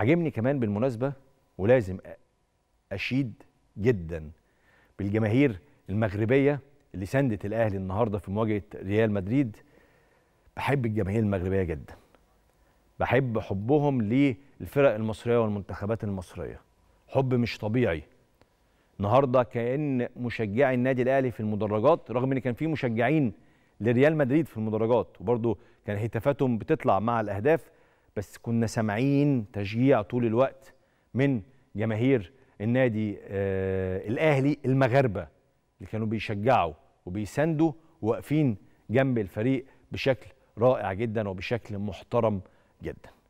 عجبني كمان بالمناسبه ولازم اشيد جدا بالجماهير المغربيه اللي ساندت الاهلي النهارده في مواجهه ريال مدريد بحب الجماهير المغربيه جدا بحب حبهم للفرق المصريه والمنتخبات المصريه حب مش طبيعي النهارده كان مشجعي النادي الاهلي في المدرجات رغم ان كان في مشجعين لريال مدريد في المدرجات وبرده كان هتافاتهم بتطلع مع الاهداف بس كنا سامعين تشجيع طول الوقت من جماهير النادي آه الاهلي المغاربه اللي كانوا بيشجعوا وبيساندوا واقفين جنب الفريق بشكل رائع جدا وبشكل محترم جدا